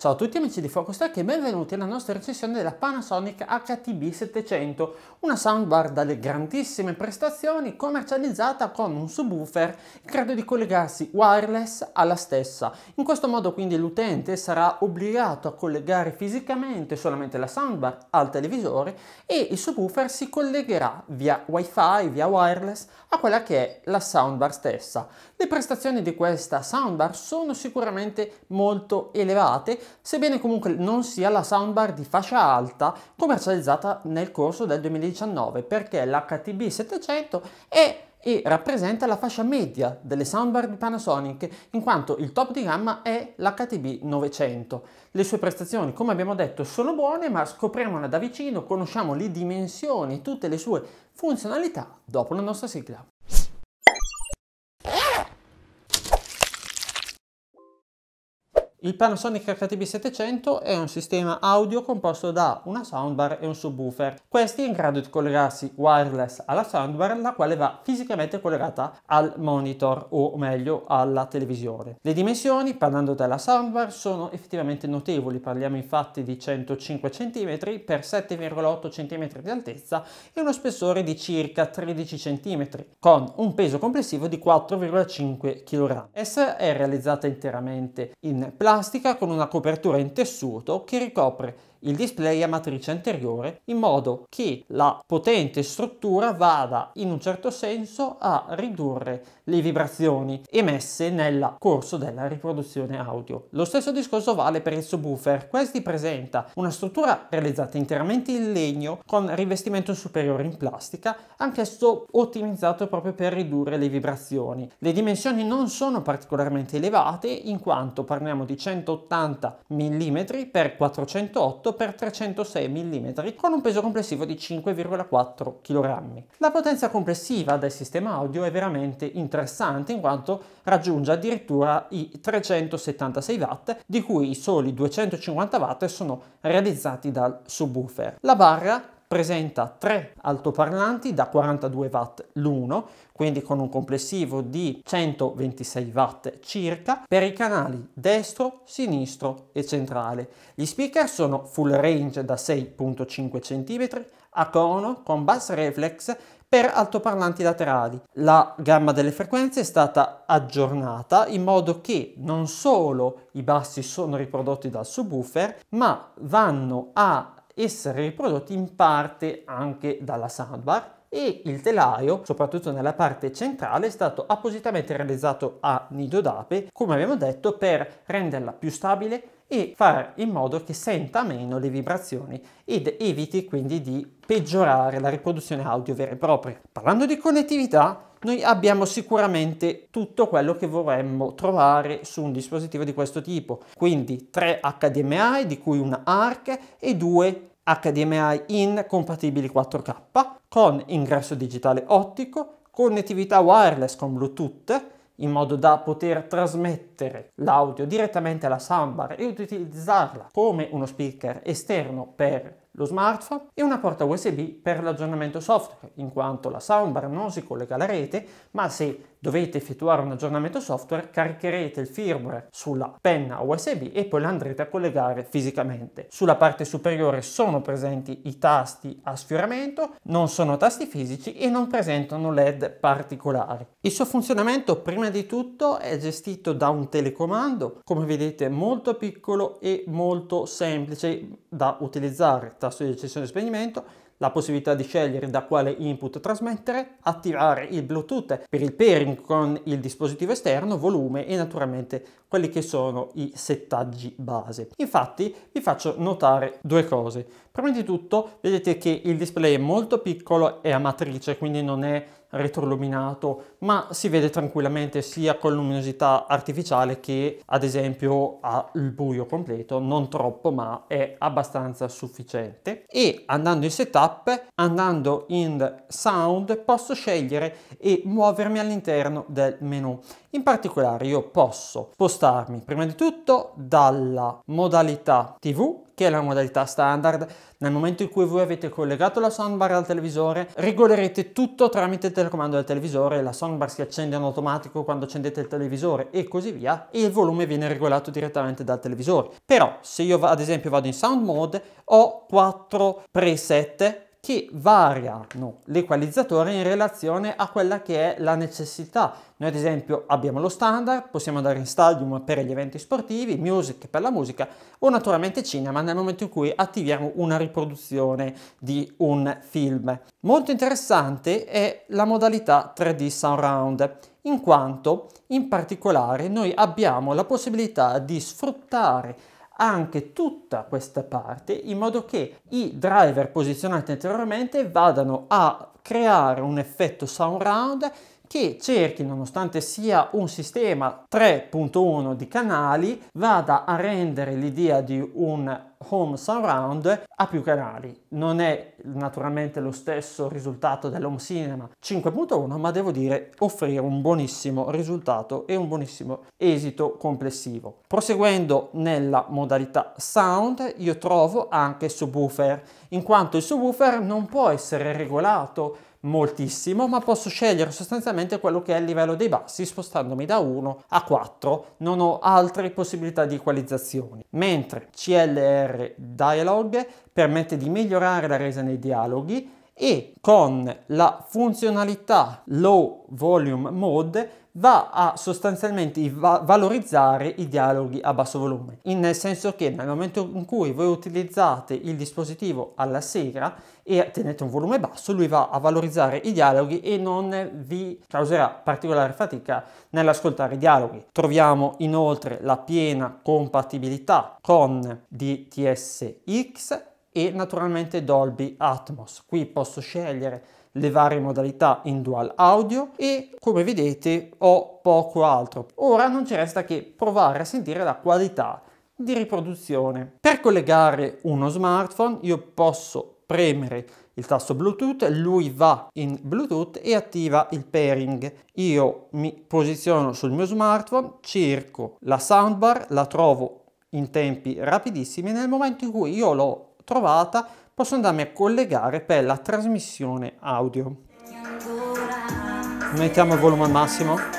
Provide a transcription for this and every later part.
Ciao a tutti amici di Focus Tech e benvenuti alla nostra recensione della Panasonic HTB700, una soundbar dalle grandissime prestazioni commercializzata con un subwoofer in grado di collegarsi wireless alla stessa. In questo modo quindi l'utente sarà obbligato a collegare fisicamente solamente la soundbar al televisore e il subwoofer si collegherà via wifi, via wireless a quella che è la soundbar stessa. Le prestazioni di questa soundbar sono sicuramente molto elevate sebbene comunque non sia la soundbar di fascia alta commercializzata nel corso del 2019 perché l'HTB 700 è e rappresenta la fascia media delle soundbar di Panasonic, in quanto il top di gamma è l'HTB 900. Le sue prestazioni, come abbiamo detto, sono buone, ma scopriamola da vicino, conosciamo le dimensioni, tutte le sue funzionalità dopo la nostra sigla. Il Panasonic HTB700 è un sistema audio composto da una soundbar e un subwoofer. Questi è in grado di collegarsi wireless alla soundbar, la quale va fisicamente collegata al monitor o meglio alla televisione. Le dimensioni, parlando della soundbar, sono effettivamente notevoli. Parliamo infatti di 105 cm x 7,8 cm di altezza e uno spessore di circa 13 cm, con un peso complessivo di 4,5 kg. Essa è realizzata interamente in plastica elastica con una copertura in tessuto che ricopre il display a matrice anteriore in modo che la potente struttura vada in un certo senso a ridurre le vibrazioni emesse nel corso della riproduzione audio. Lo stesso discorso vale per il subwoofer, questi presenta una struttura realizzata interamente in legno con rivestimento superiore in plastica, anch'esso ottimizzato proprio per ridurre le vibrazioni. Le dimensioni non sono particolarmente elevate in quanto parliamo di 180 mm x 408 8 306 mm con un peso complessivo di 5,4 kg. La potenza complessiva del sistema audio è veramente interessante in quanto raggiunge addirittura i 376 watt di cui i soli 250 watt sono realizzati dal subwoofer. La barra presenta tre altoparlanti da 42 watt l'uno, quindi con un complessivo di 126 watt circa, per i canali destro, sinistro e centrale. Gli speaker sono full range da 6.5 cm a cono con bass reflex per altoparlanti laterali. La gamma delle frequenze è stata aggiornata in modo che non solo i bassi sono riprodotti dal subwoofer, ma vanno a essere riprodotti in parte anche dalla soundbar e il telaio, soprattutto nella parte centrale, è stato appositamente realizzato a nido d'ape, come abbiamo detto, per renderla più stabile e fare in modo che senta meno le vibrazioni ed eviti quindi di peggiorare la riproduzione audio vera e propria. Parlando di connettività, noi abbiamo sicuramente tutto quello che vorremmo trovare su un dispositivo di questo tipo. Quindi 3 HDMI, di cui una ARC e 2 HDMI in compatibili 4K, con ingresso digitale ottico, connettività wireless con Bluetooth, in modo da poter trasmettere l'audio direttamente alla soundbar e utilizzarla come uno speaker esterno per lo smartphone e una porta USB per l'aggiornamento software, in quanto la soundbar non si collega alla rete, ma se dovete effettuare un aggiornamento software, caricherete il firmware sulla penna USB e poi l'andrete a collegare fisicamente. Sulla parte superiore sono presenti i tasti a sfioramento, non sono tasti fisici e non presentano LED particolari. Il suo funzionamento prima di tutto è gestito da un telecomando, come vedete molto piccolo e molto semplice da utilizzare, tasto di accensione e spegnimento, la possibilità di scegliere da quale input trasmettere, attivare il Bluetooth per il pairing con il dispositivo esterno, volume e naturalmente quelli che sono i settaggi base. Infatti vi faccio notare due cose. Prima di tutto vedete che il display è molto piccolo e a matrice, quindi non è retroluminato, ma si vede tranquillamente sia con luminosità artificiale che ad esempio al buio completo, non troppo ma è abbastanza sufficiente. E andando in setup, andando in sound, posso scegliere e muovermi all'interno del menu. In particolare io posso spostarmi prima di tutto dalla modalità TV che è la modalità standard. Nel momento in cui voi avete collegato la soundbar al televisore, regolerete tutto tramite il telecomando del televisore, la soundbar si accende in automatico quando accendete il televisore e così via, e il volume viene regolato direttamente dal televisore. Però se io ad esempio vado in sound mode ho quattro preset che variano l'equalizzatore in relazione a quella che è la necessità. Noi ad esempio abbiamo lo standard, possiamo andare in stadium per gli eventi sportivi, music per la musica o naturalmente cinema nel momento in cui attiviamo una riproduzione di un film. Molto interessante è la modalità 3D Surround in quanto in particolare noi abbiamo la possibilità di sfruttare anche tutta questa parte in modo che i driver posizionati anteriormente vadano a creare un effetto surround che cerchi, nonostante sia un sistema 3.1 di canali, vada a rendere l'idea di un home surround a più canali. Non è naturalmente lo stesso risultato dell'home cinema 5.1, ma devo dire offrire un buonissimo risultato e un buonissimo esito complessivo. Proseguendo nella modalità sound, io trovo anche subwoofer, in quanto il subwoofer non può essere regolato moltissimo, ma posso scegliere sostanzialmente quello che è il livello dei bassi spostandomi da 1 a 4, non ho altre possibilità di equalizzazione. Mentre CLR Dialog permette di migliorare la resa nei dialoghi, e con la funzionalità low volume mode va a sostanzialmente va valorizzare i dialoghi a basso volume, nel senso che nel momento in cui voi utilizzate il dispositivo alla sera e tenete un volume basso, lui va a valorizzare i dialoghi e non vi causerà particolare fatica nell'ascoltare i dialoghi. Troviamo inoltre la piena compatibilità con DTSX e naturalmente Dolby Atmos. Qui posso scegliere le varie modalità in dual audio e come vedete ho poco altro. Ora non ci resta che provare a sentire la qualità di riproduzione. Per collegare uno smartphone io posso premere il tasto Bluetooth, lui va in Bluetooth e attiva il pairing. Io mi posiziono sul mio smartphone, cerco la soundbar, la trovo in tempi rapidissimi nel momento in cui io l'ho trovata, posso andarmi a collegare per la trasmissione audio. Mettiamo il volume al massimo.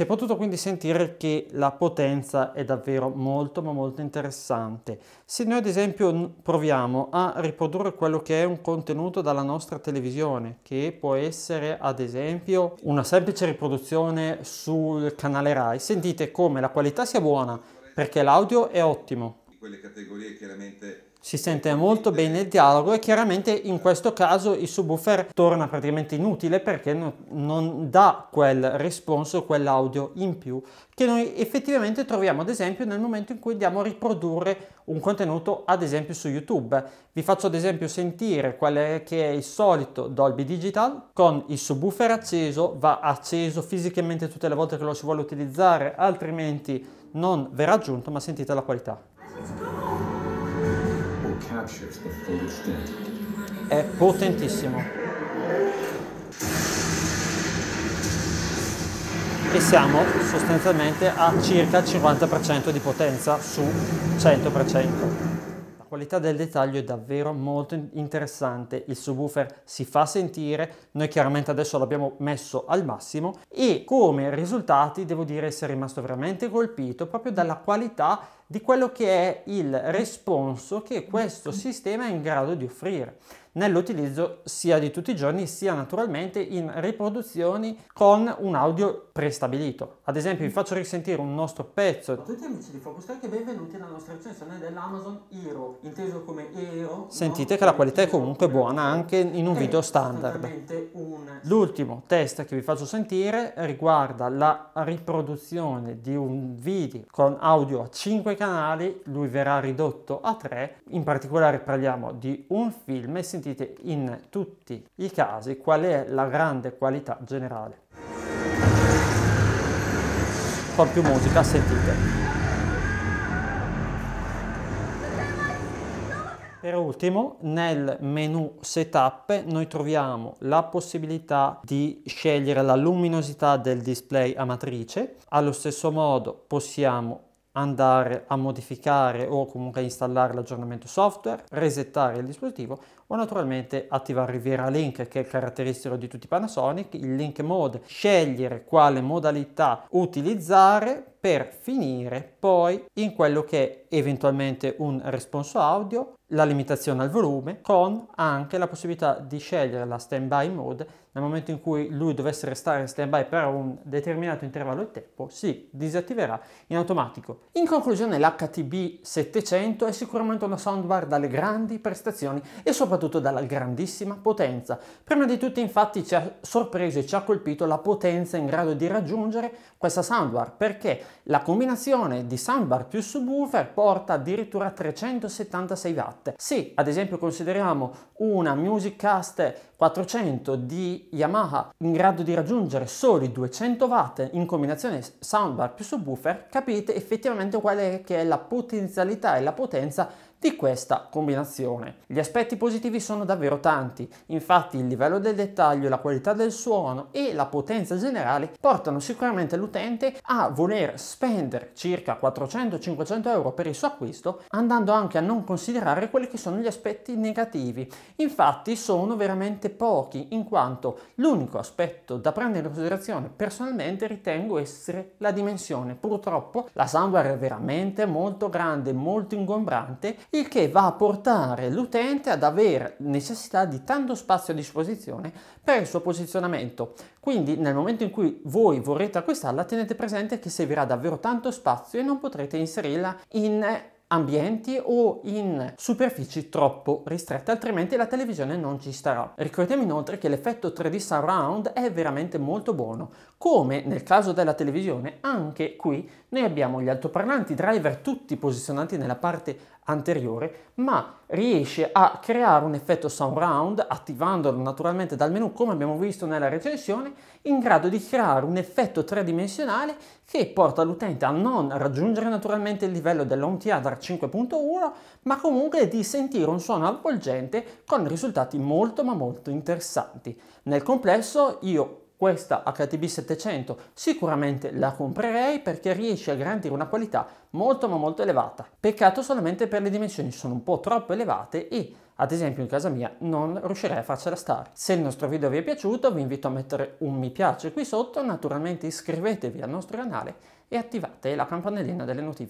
Si è potuto quindi sentire che la potenza è davvero molto ma molto interessante. Se noi ad esempio proviamo a riprodurre quello che è un contenuto dalla nostra televisione, che può essere ad esempio una semplice riproduzione sul canale RAI, sentite come la qualità sia buona perché l'audio è ottimo, quelle categorie chiaramente... Si sente molto bene il dialogo e chiaramente in questo caso il subwoofer torna praticamente inutile perché no, non dà quel responso, quell'audio in più che noi effettivamente troviamo ad esempio nel momento in cui andiamo a riprodurre un contenuto ad esempio su YouTube. Vi faccio ad esempio sentire quale che è il solito Dolby Digital con il subwoofer acceso, va acceso fisicamente tutte le volte che lo si vuole utilizzare, altrimenti non verrà aggiunto, ma sentite la qualità. È potentissimo. E siamo sostanzialmente a circa il 50% di potenza su 100% La qualità del dettaglio è davvero molto interessante, il subwoofer si fa sentire, noi chiaramente adesso l'abbiamo messo al massimo e come risultati devo dire essere rimasto veramente colpito proprio dalla qualità di quello che è il responso che questo sistema è in grado di offrire nell'utilizzo sia di tutti i giorni sia naturalmente in riproduzioni con un audio prestabilito. Ad esempio vi faccio risentire un nostro pezzo. Ciao A tutti amici di Focus Tech e benvenuti nella nostra recensione dell'Amazon Hero, inteso come Hero. Sentite che la qualità è comunque buona anche in un video standard. Un... L'ultimo test che vi faccio sentire riguarda la riproduzione di un video con audio a 5 canali lui verrà ridotto a tre, in particolare parliamo di un film e sentite in tutti i casi qual è la grande qualità generale. Con più musica sentite. Per ultimo, nel menu setup noi troviamo la possibilità di scegliere la luminosità del display a matrice, allo stesso modo possiamo andare a modificare o comunque installare l'aggiornamento software, resettare il dispositivo o naturalmente attivare Vera Link che è caratteristico di tutti i Panasonic, il link mode, scegliere quale modalità utilizzare per finire poi in quello che è eventualmente un responso audio, la limitazione al volume con anche la possibilità di scegliere la standby mode nel momento in cui lui dovesse restare in stand by per un determinato intervallo di tempo, si disattiverà in automatico. In conclusione l'HTB 700 è sicuramente una soundbar dalle grandi prestazioni e soprattutto dalla grandissima potenza. Prima di tutto infatti ci ha sorpreso e ci ha colpito la potenza in grado di raggiungere questa soundbar perché la combinazione di soundbar più subwoofer porta addirittura a 376 watt. Se ad esempio consideriamo una Music Cast 400 di Yamaha in grado di raggiungere soli 200 watt in combinazione soundbar più subwoofer, capite effettivamente qual è, è la potenzialità e la potenza di questa combinazione. Gli aspetti positivi sono davvero tanti, infatti il livello del dettaglio, la qualità del suono e la potenza generale portano sicuramente l'utente a voler spendere circa 400-500 euro per il suo acquisto, andando anche a non considerare quelli che sono gli aspetti negativi. Infatti sono veramente pochi, in quanto l'unico aspetto da prendere in considerazione personalmente ritengo essere la dimensione. Purtroppo la soundware è veramente molto grande, molto ingombrante il che va a portare l'utente ad avere necessità di tanto spazio a disposizione per il suo posizionamento. Quindi nel momento in cui voi vorrete acquistarla tenete presente che servirà davvero tanto spazio e non potrete inserirla in ambienti o in superfici troppo ristrette, altrimenti la televisione non ci starà. Ricordiamo inoltre che l'effetto 3D surround è veramente molto buono. Come nel caso della televisione, anche qui noi abbiamo gli altoparlanti driver tutti posizionati nella parte anteriore, ma riesce a creare un effetto sound round attivandolo naturalmente dal menu come abbiamo visto nella recensione, in grado di creare un effetto tridimensionale che porta l'utente a non raggiungere naturalmente il livello dell'Home Theater 5.1, ma comunque di sentire un suono avvolgente con risultati molto ma molto interessanti. Nel complesso io questa HTB 700 sicuramente la comprerei perché riesce a garantire una qualità molto ma molto elevata. Peccato solamente per le dimensioni, sono un po' troppo elevate e ad esempio in casa mia non riuscirei a farcela stare. Se il nostro video vi è piaciuto vi invito a mettere un mi piace qui sotto, naturalmente iscrivetevi al nostro canale e attivate la campanellina delle notifiche.